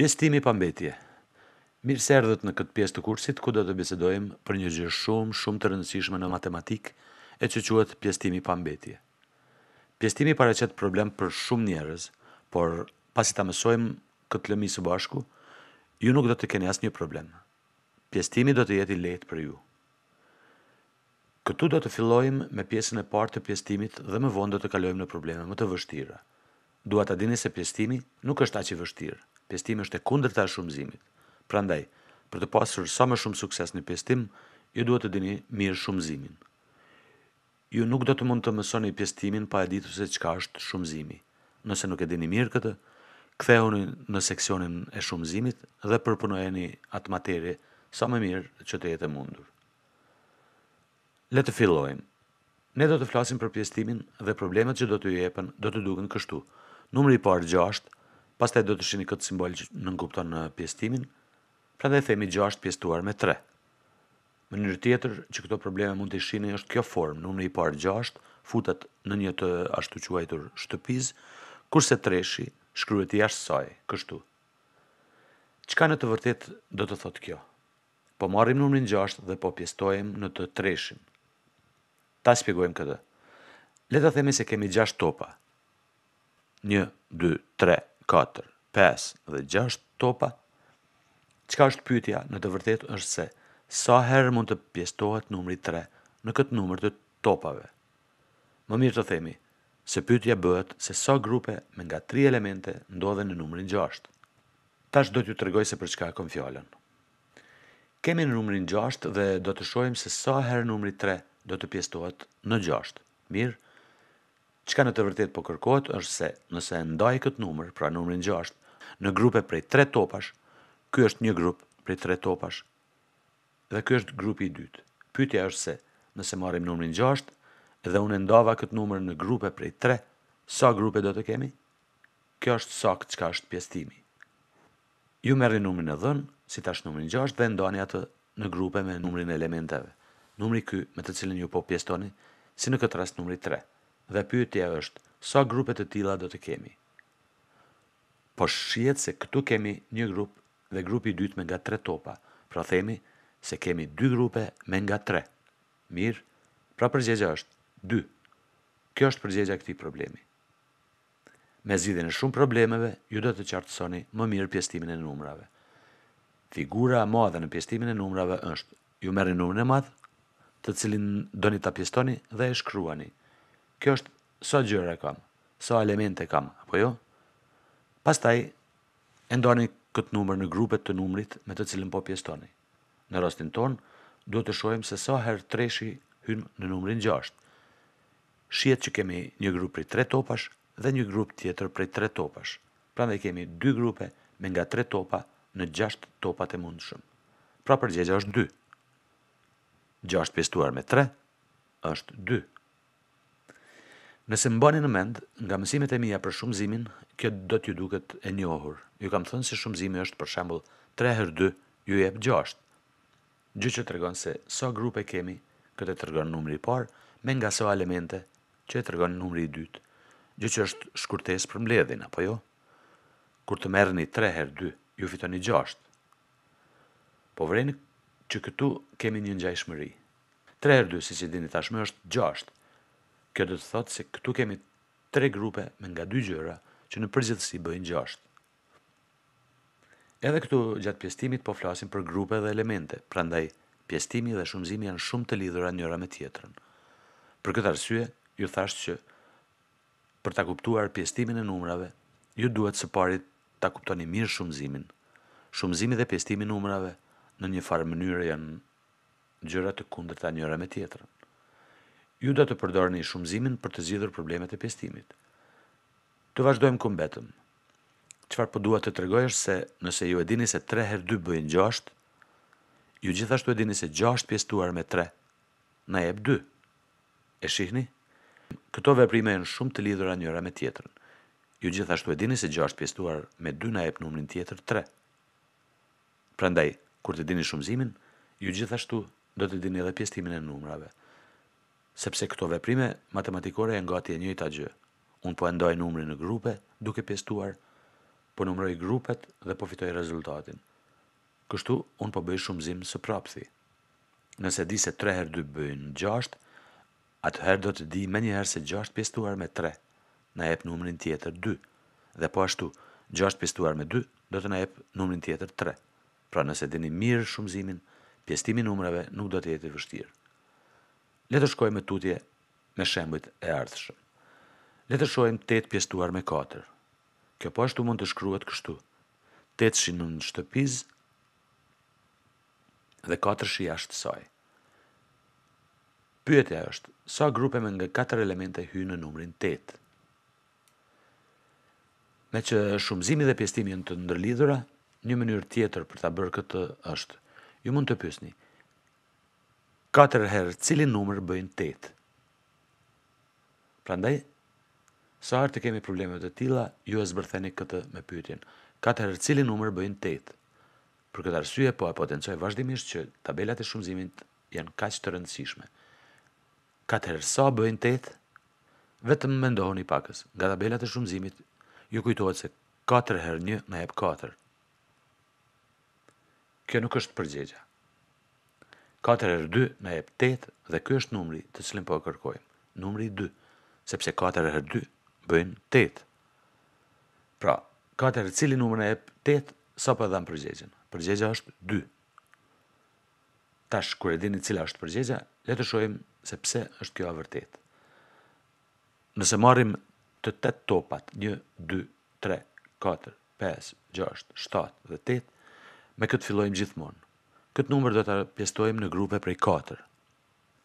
Pjestimi pa mbetje. Mirë se erdhët në këtë pjesë të kursit, ku do të bisedojmë për një gjë shumë, shumë të rëndësishme në matematik, e që quat pjestimi pa mbetje. Pjestimi pare qëtë problem për shumë njerës, por pasi ta mësojmë këtë lëmi së bashku, ju nuk do të keni asë një problem. Pjestimi do të jeti lejt për ju. Këtu do të fillojmë me pjesën e partë të pjestimit dhe më vonë do të kalojmë në probleme më të vështira. Dua ta dini se pjestimi nuk është aq i vështirë pestim është e kundër të shumëzimit. Prandaj, për të pasur sa më shumë sukses në pestim, ju duhet të dini mirë shumëzimin. Ju nuk do të mund të mësoni pestimin pa e ditur se qka është shumëzimi. Nëse nuk e dini mirë këtë, ktheuni në seksionin e shumëzimit dhe përpunojeni atë materi sa më mirë që të jetë mundur. Le të fillojmë. Ne do të flasim për pjestimin dhe problemet që do të jepen do të duken kështu. Numri i parë 6, Pas taj do të shini këtë simbol që në nënkupton në pjestimin, pra dhe themi 6 pjestuar me 3. Mënyrë tjetër që këto probleme mund të shini është kjo formë, në në i parë 6, futat në një të ashtu quajtur shtëpiz, kurse 3 shi, i ashtë saj, kështu. Qka në të vërtet do të thotë kjo? Po marrim numrin 6 dhe po pjestojem në të 3 treshin. Ta spjegojmë këtë. Leta themi se kemi 6 topa. 1, 2, 3, 4, 5 dhe 6 topa, qka është pytja në të vërtet është se sa herë mund të pjestohet numri 3 në këtë numër të topave. Më mirë të themi, se pytja bëhet se sa grupe me nga 3 elemente ndodhe në numërin 6. Tash do t'ju të regoj se për çka e kom fjallën. Kemi në numërin 6 dhe do të shojmë se sa herë numri 3 do të pjestohet në 6. Mirë, Qka në të vërtet po kërkohet është se nëse ndaj këtë numër, pra numërin 6, në grupe prej 3 topash, kjo është një grup prej 3 topash, dhe kjo është grupi i dytë. Pytja është se nëse marim numërin 6, dhe unë ndava këtë numër në grupe prej 3, sa grupe do të kemi? Kjo është sakt qka është pjestimi. Ju merri numrin e dhënë, si tash numrin 6 dhe ndani atë në grupe me numrin e elementeve. Numri ky me të cilën ju po pjestoni, si në këtë rast numri 3 dhe pyetja është sa grupe të tilla do të kemi. Po shqiet se këtu kemi një grup dhe grupi i dytë me nga 3 topa. Pra themi se kemi dy grupe me nga 3. Mirë, pra përgjigjja është 2. Kjo është përgjigjja e këtij problemi. Me zidhen e shumë problemeve, ju do të qartësoni më mirë pjestimin e numrave. Figura a madhe në pjestimin e numrave është, ju merë në numrën e madhe, të cilin do një të pjestoni dhe e shkruani kjo është sa gjëre kam, sa elemente kam, apo jo? Pastaj, e ndoni këtë numër në grupe të numrit me të cilën po pjestoni. Në rastin tonë, duhet të shojmë se sa herë treshi hynë në numrin 6. Shiet që kemi një grup për 3 topash dhe një grup tjetër për 3 topash. Pra ndaj kemi 2 grupe me nga 3 topa në 6 topat e mundshëm. Pra përgjegja është 2. 6 pjestuar me 3 është 2. Nëse më bani në mend, nga mësimet e mija për shumëzimin, kjo do t'ju duket e njohur. Ju kam thënë si shumëzimi është për shembol 3 x 2, ju jep 6. Gjë që të rëgonë se so grupe kemi, këtë të rëgonë numri par, me nga so elemente që të rëgonë numri i dytë. Gjë që është shkurtes për mbledhin, apo jo? Kur të merëni 3 x 2, ju fitoni 6. Po vreni që këtu kemi një njëjshmëri. 3 x 2, si që dini tashme, është 6 Kjo dhe të thotë se këtu kemi tre grupe me nga dy gjëra që në përgjithësi bëjnë gjashtë. Edhe këtu gjatë pjestimit po flasim për grupe dhe elemente, prandaj pjestimi dhe shumëzimi janë shumë të lidhura njëra me tjetërën. Për këtë arsye, ju thashtë që për ta kuptuar pjestimin e numrave, ju duhet së parit ta kuptoni mirë shumëzimin. Shumëzimi dhe pjestimi numrave në një farë mënyre janë gjëra të kundërta njëra me tjetërën ju do të përdorni shumëzimin për të zidhur problemet e pjestimit. Të vazhdojmë këmë betëm. Qëfar për po duat të tregoj është se nëse ju e dini se 3 her 2 bëjnë 6, ju gjithashtu e dini se 6 pjestuar me 3, na jep 2. E shihni? Këto veprime e në shumë të lidhura njëra me tjetërën. Ju gjithashtu e dini se 6 pjestuar me 2 na jep numrin tjetër 3. Prandaj, kur të dini shumëzimin, ju gjithashtu do të dini edhe pjestimin e numrave sepse këto veprime matematikore e ngati e njëjta gjë. Unë po endoj numri në grupe, duke pjestuar, po numroj grupet dhe po fitoj rezultatin. Kështu, unë po bëj shumë zimë së prapëthi. Nëse di se 3 herë 2 bëjnë 6, atëherë do të di me njëherë se 6 pjestuar me 3, na jep numrin tjetër 2, dhe po ashtu, 6 pjestuar me 2, do të na jep numrin tjetër 3. Pra nëse dini mirë shumëzimin, pjestimi numrave nuk do të jetë i vështirë le të shkojmë me tutje me shembujt e ardhshëm. Le të shohim 8 pjestuar me 4. Kjo po ashtu mund të shkruhet kështu. 8 shi në shtëpiz dhe 4 shi jashtë saj. Pyetja është, sa grupe me nga 4 elemente hyn në numrin 8? Me që shumëzimi dhe pjestimi në të ndërlidhura, një mënyrë tjetër për ta bërë këtë është, ju mund të pysni, 4 herë cili numër bëjnë 8. Prandaj, sa herë të kemi probleme të tilla, ju e zbërtheni këtë me pyetjen. 4 herë cili numër bëjnë 8. Për këtë arsye po e potencoj vazhdimisht që tabelat e shumëzimit janë kaq të rëndësishme. 4 herë sa bëjnë 8? Vetëm mendohuni pakës. Nga tabelat e shumëzimit ju kujtohet se 4 herë 1 në jep 4. Kjo nuk është përgjegjja. 4 herë 2 në jep 8 dhe ky është numri të cilin po e kërkojmë. Numri 2, sepse 4 herë 2 bëjnë 8. Pra, 4 cili numër na jep 8 sapo dhan përgjigjen. Përgjigja është 2. Tash kur e dini cila është përgjigja, le të shohim se pse është kjo e vërtet. Nëse marrim të 8 topat, 1 2 3 4 5 6 7 dhe 8 Me këtë fillojmë gjithmonë këtë numër do të pjestojmë në grupe prej 4.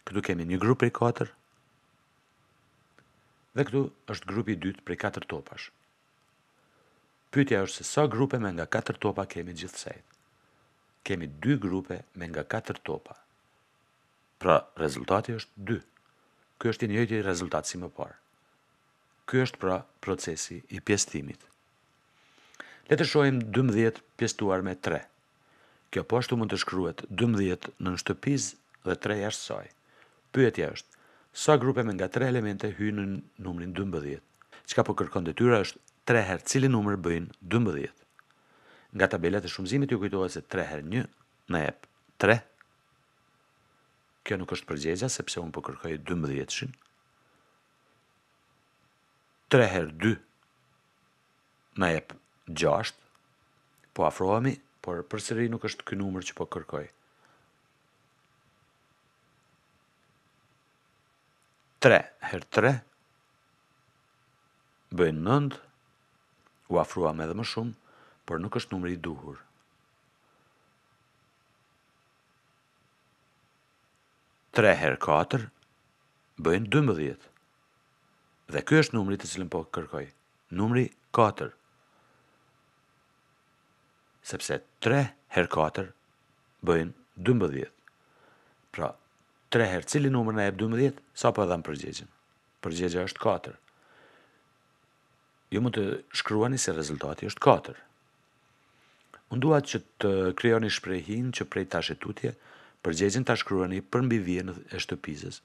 Këtu kemi një grup prej 4, dhe këtu është grupi 2 prej 4 topash. Pytja është se sa grupe me nga 4 topa kemi gjithsejt. Kemi 2 grupe me nga 4 topa. Pra, rezultati është 2. Kjo është i njëjti rezultat si më parë. Kjo është pra procesi i pjestimit. Letë shojmë 12 pjestuar me 3. Kjo po ashtu mund të shkruhet 12 në shtëpiz dhe 3 jashtë saj. Pyetja është: Sa grupe me nga 3 elemente hyjnë në numrin 12? Çka po kërkon detyra është 3 herë cili numër bëjnë 12. Nga tabelet e shumëzimit ju kujtohet se 3 herë 1 në ep 3. Kjo nuk është përgjegjësia sepse un po kërkoj 12-shin. 3 herë 2 në ep 6. Po afrohemi por përsëri nuk është ky numër që po kërkoj. 3 x 3 bën 9. U afruam edhe më shumë, por nuk është numri i duhur. 3 x 4 bëjnë 12. Dhe kjo është numri të cilën po kërkoj, numri 4. Sepse 3 her 4 bëjnë 12. Pra, 3 her cili numër në ebë 12, sa po edhe në përgjegjën? Përgjegjë është 4. Ju jo mund të shkruani se rezultati është 4. Unë duat që të kryoni shprejhin që prej tashetutje, shetutje, përgjegjën ta shkruani për mbi vjenë e shtëpizës.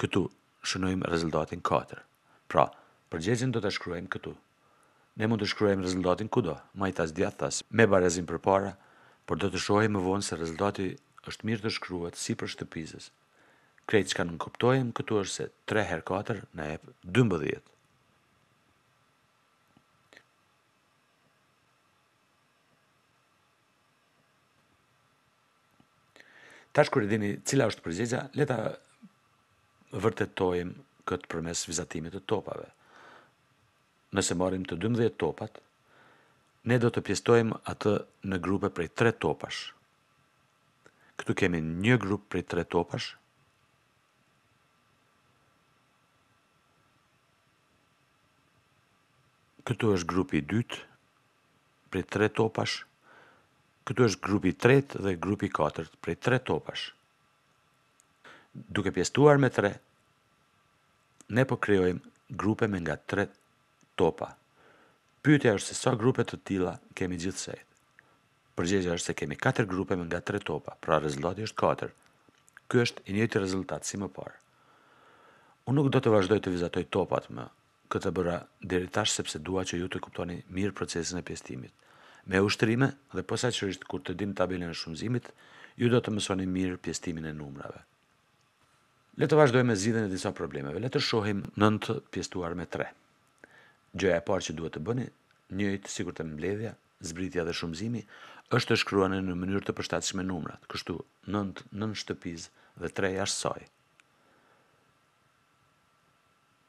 Këtu shënojmë rezultatin 4. Pra, përgjegjën do të shkruajmë këtu ne mund të shkruajmë rezultatin kudo, majtas djathas, me barezin për para, por do të shohim më vonë se rezultati është mirë të shkruhet si për shtëpizës. Krejtë që kanë në kuptojmë këtu është se 3x4 në epë 12. Tash kur e dini cila është përgjegja, le ta vërtetojmë këtë përmes vizatimit të topave nëse marim të 12 topat, ne do të pjestojmë atë në grupe prej 3 topash. Këtu kemi një grup prej 3 topash, këtu është grupi 2 prej 3 topash, këtu është grupi 3 dhe grupi 4 prej 3 topash. Duke pjestuar me 3, ne po kreojmë grupe me nga 3 topash topa. Pyetja është se sa grupe të tilla kemi gjithsej. Përgjigjja është se kemi 4 grupe me nga 3 topa, pra rezultati është 4. Ky është i njëjti rezultat si më parë. Unë nuk do të vazhdoj të vizatoj topat më këtë bëra deri tash sepse dua që ju të kuptoni mirë procesin e pjesëtimit. Me ushtrime dhe posaçërisht kur të dim tabelën e shumëzimit, ju do të mësoni mirë pjesëtimin e numrave. Le të vazhdojmë me zgjidhjen e disa problemeve. Le të shohim 9 pjesëtuar me 3. Gjoja e parë që duhet të bëni, njëjtë sigurt të mbledhja, zbritja dhe shumëzimi, është të shkruani në mënyrë të përshtatshme numrat, kështu 9, 9 shtëpisë dhe 3 jashtë saj.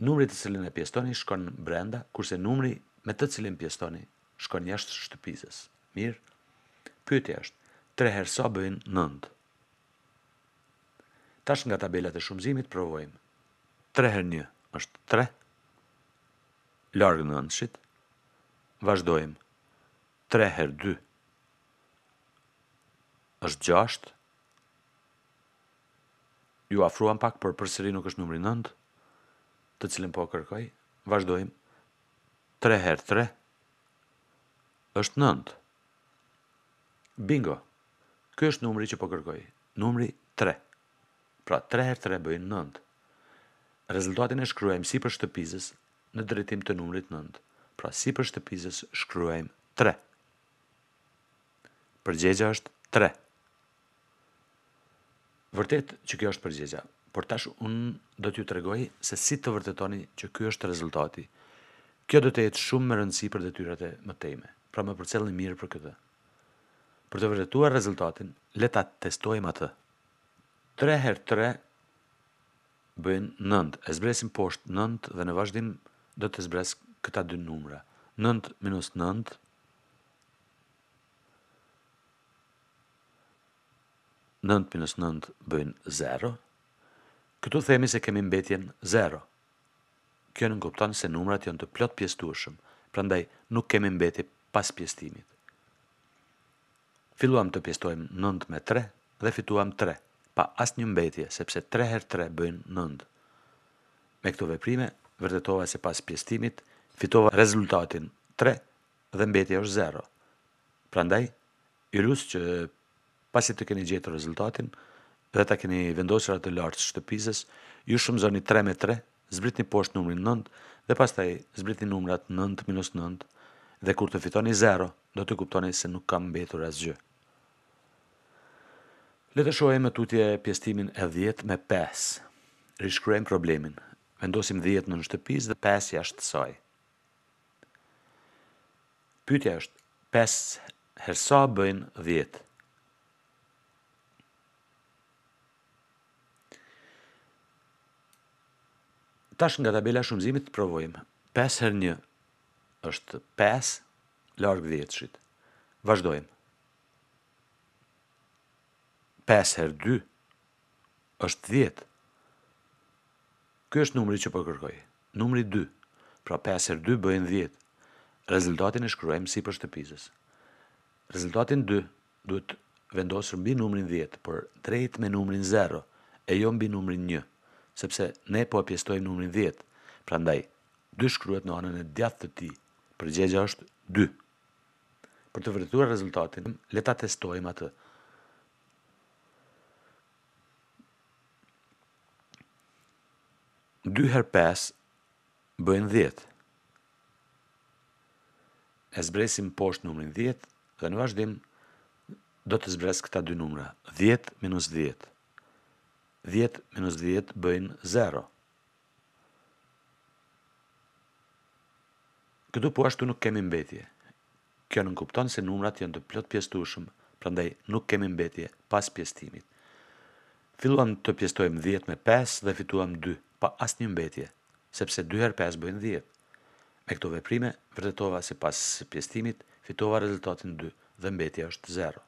Numri të cilin e pjestoni shkon brenda, kurse numri me të cilin pjestoni shkon jashtë shtëpisës. Mirë? Pyte është, tre herë sa bëjnë 9. Tash nga tabelat e shumëzimit provojmë. Tre herë një është tre, largë në nëndëshit. Vazhdojmë. Tre herë dy. është gjashtë. Ju afruan pak, për përsëri nuk është numri nëndë, të cilin po kërkoj. Vazhdojmë. Tre herë tre. është nëndë. Bingo. Ky është numri që po kërkoj. Numri tre. Pra, tre herë tre bëjnë nëndë. Rezultatin e shkryem si për shtëpizës në drejtim të numrit 9, pra si për shtëpizës shkryojmë 3. Përgjegja është 3. Vërtet që kjo është përgjegja, por tash unë do t'ju tregoj se si të vërtetoni që kjo është rezultati. Kjo do të jetë shumë më rëndësi për detyrat e më tejme, pra më përcelni mirë për këtë. Për të vërtetuar rezultatin, le ta testojmë atë. 3 herë 3 bëjnë 9, e zbresim poshtë 9 dhe në vazhdim do të zbres këta dy numra. 9 minus 9, 9 minus 9 bëjnë 0, këtu themi se kemi mbetjen 0. Kjo në nënkupton se numrat janë të plot pjestushëm, prandaj nuk kemi mbetje pas pjestimit. Filluam të pjestojmë 9 me 3 dhe fituam 3, pa asë një mbetje, sepse 3 her 3 bëjnë 9. Me këto veprime, vërtetova se pas pjestimit, fitova rezultatin 3 dhe mbetja është 0. Prandaj, i rusë që pasi të keni gjetë rezultatin dhe të keni vendosërat atë lartë shtëpizës, ju shumë zoni 3 me 3, zbritni poshtë numrin 9 dhe pas taj zbritni numrat 9 minus 9 dhe kur të fitoni 0, do të kuptoni se nuk kam mbetur as gjë. të shohem e tutje pjestimin e 10 me 5. Rishkruajmë problemin Vendosim 10 në shtëpis dhe 5 jashtë saj. Pytja është, 5 hersa bëjnë 10. Tash nga tabela shumëzimit të provojmë. 5 her 1 është 5 largë dhjetë shqitë. Vazhdojmë. 5 her 2 është 10. Ky është numri që po kërkoj. Numri 2. Pra 5 her 2 bën 10. Rezultatin e shkruajmë sipër shtëpisës. Rezultatin 2 duhet vendosur mbi numrin 10, por drejt me numrin 0 e jo mbi numrin 1, sepse ne po pjestojmë numrin 10. Prandaj, dy shkruhet në anën e djathtë të tij. Përgjigjja është 2. Për të vërtetuar rezultatin, leta testojmë atë. 2 her 5 bëjnë 10. E zbresim poshtë numrin 10 dhe në vazhdim do të zbres këta dy numra. 10 minus 10. 10 minus 10 bëjnë 0. Këtu po ashtu nuk kemi mbetje. Kjo nënkupton se numrat janë të plot pjestushëm, prandaj nuk kemi mbetje pas pjestimit. Filluam të pjestojmë 10 me 5 dhe fituam 2 pa asë një mbetje, sepse 2 herë 5 bëjnë 10. Me këto veprime, vërdetova si pas pjestimit, fitova rezultatin 2 dhe mbetje është 0.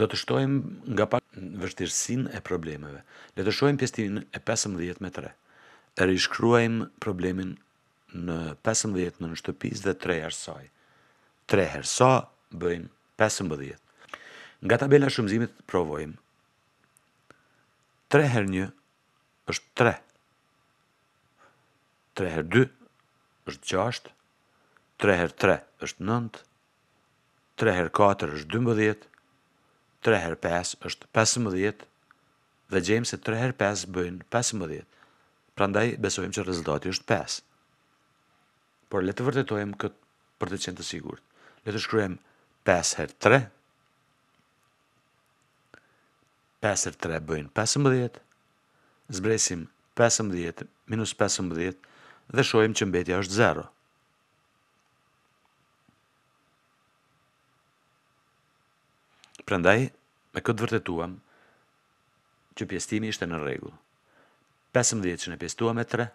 Do të shtojmë nga pak vështirësin e problemeve. Le të shtojmë pjestimin e 15 me 3. E rishkruajmë problemin në 15 në në shtëpis dhe 3 hersaj. 3 hersa bëjnë 15. Nga tabela shumëzimit provojmë tre her një është tre, tre her dy është gjasht, tre her tre është nënd, tre her katër është dëmbëdhjet, tre her pes është pesëmëdhjet, dhe gjejmë se tre her pes bëjnë pesëmëdhjet, pra ndaj besojmë që rezultati është pes. Por letë vërtetojmë këtë për të qenë të sigur. Letë shkryem pes her tre, 53 bëjnë 15, zbresim 15 minus 15 dhe shojmë që mbetja është 0. Prandaj, me këtë vërtetuam që pjestimi ishte në regu. 15 që në pjestuam e 3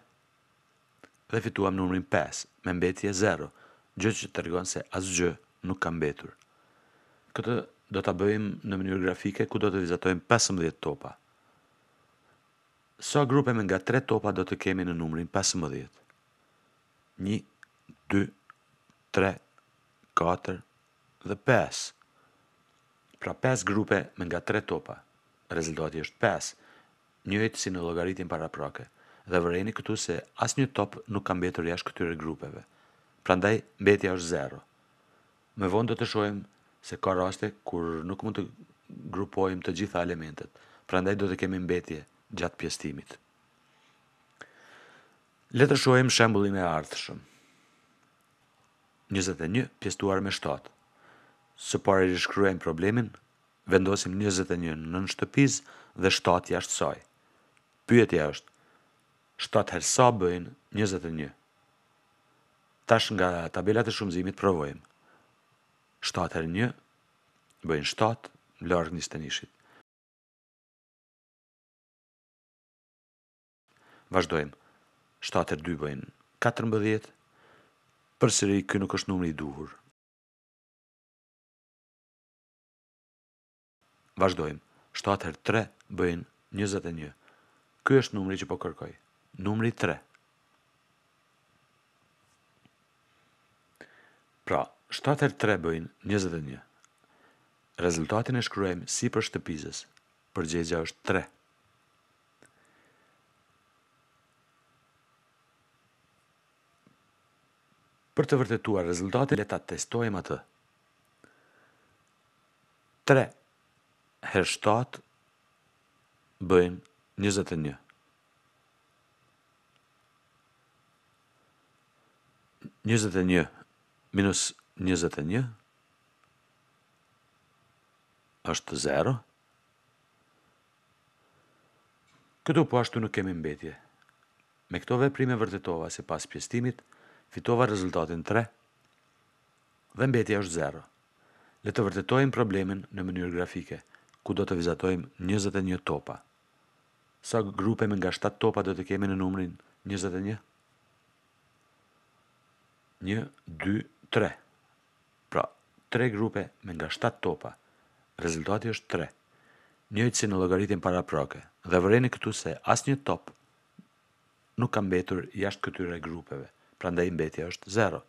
dhe fituam nëmërin 5 me mbetje 0, gjë që të rgonë se asë gjë nuk kam betur. Këtë do ta bëjmë në mënyrë grafike ku do të vizatojmë 15 topa. Sa me nga 3 topa do të kemi në numrin 15? 1, 2, 3, 4 dhe 5. Pra 5 grupe me nga 3 topa. Rezultati është 5, njëjtë si në logaritin paraprake. Dhe vëreni këtu se asnjë top nuk ka mbetur jashtë këtyre grupeve. Prandaj mbetja është 0. Me vonë do të shohim se ka raste kur nuk mund të grupojmë të gjitha elementet, prandaj do të kemi mbetje gjatë pjestimit. Le të shohim shembullin e ardhshëm. 21 pjestuar me 7. Së e rishkruajmë problemin, vendosim 21 në nën shtëpiz dhe 7 jashtë saj. Pyetja është: 7 herë sa bëjnë 21? Tash nga tabelat e shumëzimit provojmë. 7 herë 1, bëjnë 7, larg 21-shit. Vazhdojmë, 7 herë 2 bëjnë 14, për sëri kjo nuk është numri i duhur. Vazhdojmë, 7 herë 3 bëjnë 21, kjo është numri që po kërkoj, numri 3. Pra, 7 3 bëjnë 21. Rezultatin e shkruajmë si për shtëpizës. Përgjegja është 3. Për të vërtetuar rezultatin, leta testojmë atë. 3 her 7 bëjnë 21. 21 e një, minus 21 është 0 Këtu po ashtu nuk kemi mbetje. Me këto veprime vërtetova se pas pjestimit, fitova rezultatin 3 dhe mbetje është 0. Le të vërtetojmë problemin në mënyrë grafike, ku do të vizatojmë 21 topa. Sa grupe me nga 7 topa do të kemi në numrin 21? Një, 2, 3. 3 grupe me nga 7 topa. Rezultati është 3. Njëjtë si në logaritin para proke, dhe vëreni këtu se asë një top nuk kam betur jashtë këtyre grupeve, pra ndaj mbetja është 0.